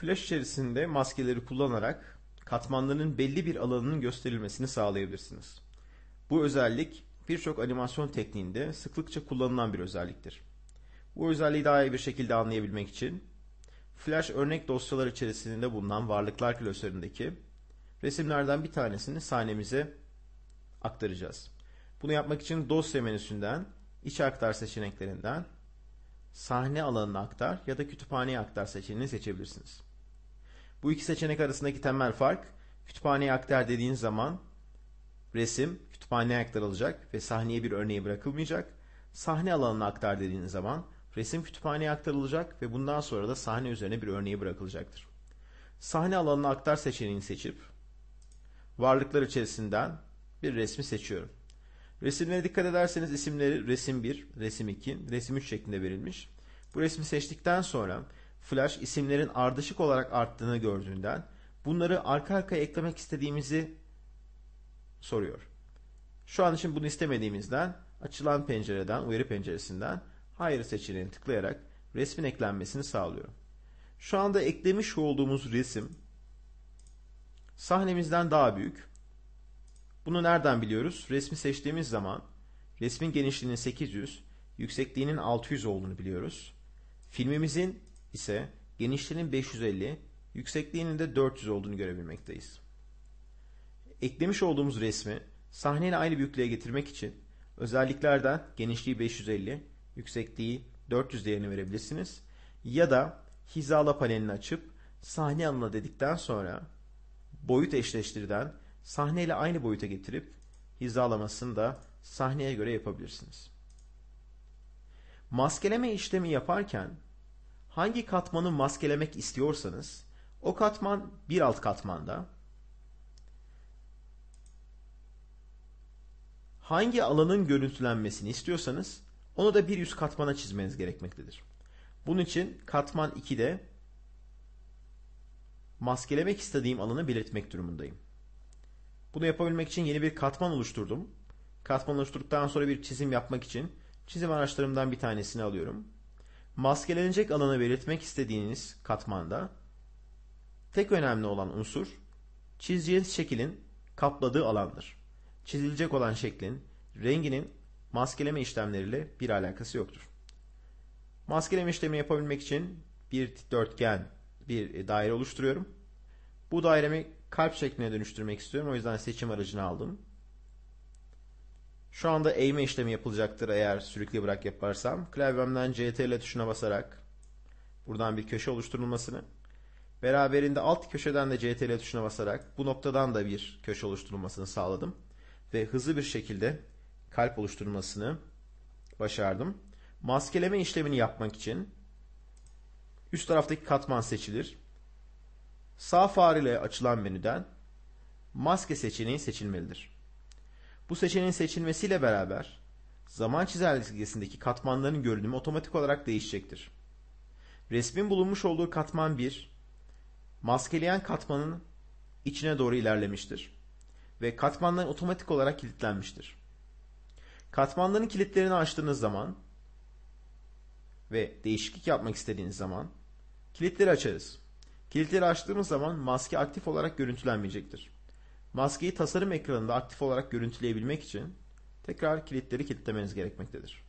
Flash içerisinde maskeleri kullanarak katmanların belli bir alanının gösterilmesini sağlayabilirsiniz. Bu özellik birçok animasyon tekniğinde sıklıkça kullanılan bir özelliktir. Bu özelliği daha iyi bir şekilde anlayabilmek için Flash örnek dosyalar içerisinde bulunan varlıklar klasöründeki resimlerden bir tanesini sahnemize aktaracağız. Bunu yapmak için dosya menüsünden iç aktar seçeneklerinden sahne alanına aktar ya da kütüphaneye aktar seçeneğini seçebilirsiniz. Bu iki seçenek arasındaki temel fark kütüphaneye aktar dediğin zaman resim kütüphaneye aktarılacak ve sahneye bir örneği bırakılmayacak. Sahne alanına aktar dediğin zaman resim kütüphaneye aktarılacak ve bundan sonra da sahne üzerine bir örneği bırakılacaktır. Sahne alanına aktar seçeneğini seçip varlıklar içerisinden bir resmi seçiyorum. Resimlere dikkat ederseniz isimleri resim 1, resim 2, resim 3 şeklinde verilmiş. Bu resmi seçtikten sonra Flash isimlerin ardışık olarak arttığını gördüğünden bunları arka arkaya eklemek istediğimizi soruyor. Şu an için bunu istemediğimizden açılan pencereden, uyarı penceresinden hayır seçeneğini tıklayarak resmin eklenmesini sağlıyorum. Şu anda eklemiş olduğumuz resim sahnemizden daha büyük. Bunu nereden biliyoruz? Resmi seçtiğimiz zaman resmin genişliğinin 800, yüksekliğinin 600 olduğunu biliyoruz. Filmimizin ise genişliğinin 550, yüksekliğinin de 400 olduğunu görebilmekteyiz. Eklemiş olduğumuz resmi sahneyle aynı büyüklüğe getirmek için özelliklerden genişliği 550, yüksekliği 400 değerini verebilirsiniz. Ya da hizala panelini açıp sahne alanına dedikten sonra boyut eşleştirden sahneyle aynı boyuta getirip hizalamasını da sahneye göre yapabilirsiniz. Maskeleme işlemi yaparken hangi katmanı maskelemek istiyorsanız o katman bir alt katmanda hangi alanın görüntülenmesini istiyorsanız onu da bir üst katmana çizmeniz gerekmektedir. Bunun için katman 2'de maskelemek istediğim alanı belirtmek durumundayım. Bunu yapabilmek için yeni bir katman oluşturdum. Katman oluşturduktan sonra bir çizim yapmak için çizim araçlarımdan bir tanesini alıyorum maskelenecek alanı belirtmek istediğiniz katmanda tek önemli olan unsur çizeceğiniz şeklin kapladığı alandır. Çizilecek olan şeklin renginin maskeleme işlemleriyle bir alakası yoktur. Maskeleme işlemini yapabilmek için bir dörtgen, bir daire oluşturuyorum. Bu dairemi kalp şekline dönüştürmek istiyorum. O yüzden seçim aracını aldım. Şu anda eğme işlemi yapılacaktır eğer sürükle bırak yaparsam. Klavyemden CTRL tuşuna basarak buradan bir köşe oluşturulmasını beraberinde alt köşeden de CTRL tuşuna basarak bu noktadan da bir köşe oluşturulmasını sağladım. Ve hızlı bir şekilde kalp oluşturulmasını başardım. Maskeleme işlemini yapmak için üst taraftaki katman seçilir. Sağ fare ile açılan menüden maske seçeneği seçilmelidir. Bu seçeneğin seçilmesiyle beraber zaman çizelgesindeki katmanların görünümü otomatik olarak değişecektir. Resmin bulunmuş olduğu katman 1, maskeleyen katmanın içine doğru ilerlemiştir ve katmanlar otomatik olarak kilitlenmiştir. Katmanların kilitlerini açtığınız zaman ve değişiklik yapmak istediğiniz zaman kilitleri açarız. Kilitleri açtığımız zaman maske aktif olarak görüntülenmeyecektir. Maskeyi tasarım ekranında aktif olarak görüntüleyebilmek için tekrar kilitleri kilitlemeniz gerekmektedir.